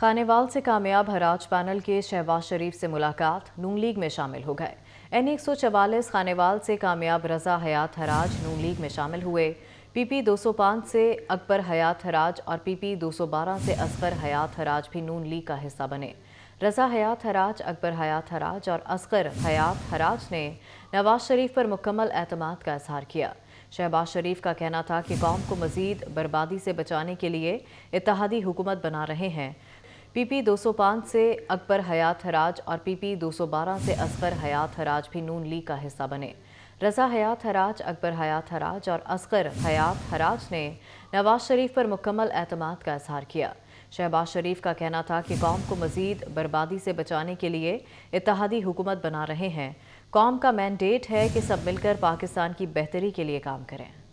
खानेवाल से कामयाब हराज पैनल के शहबाज शरीफ से मुलाकात नून लीग में शामिल हो गए एन एक सौ चवालीस खानेवाल से कामयाब रजा हयात हराज नून लीग में शामिल हुए पीपी 205 से अकबर हयात हराज और पीपी 212 से असगर हयात हराज भी नून लीग का हिस्सा बने रजा हयात हराज अकबर हयात हराज और असगर हयात हराज ने नवाज शरीफ पर मुकम्मल अतमाद का इजहार किया शहबाज शरीफ का कहना था कि कौम को मजीद बर्बादी से बचाने के लिए इतिहादी हुकूमत बना रहे हैं पीपी 205 से अकबर हयात हराज और पीपी 212 से असगर हयात हराज भी नून लीग का हिस्सा बने रजा हयात हराज अकबर हयात हराज और असगर हयात हराज ने नवाज शरीफ पर मुकम्मल अहतमाद का इजहार किया शहबाज शरीफ का कहना था कि कौम को मजीद बर्बादी से बचाने के लिए इतिहादी हुकूमत बना रहे हैं कौम का मैंडेट है कि सब मिलकर पाकिस्तान की बेहतरी के लिए काम करें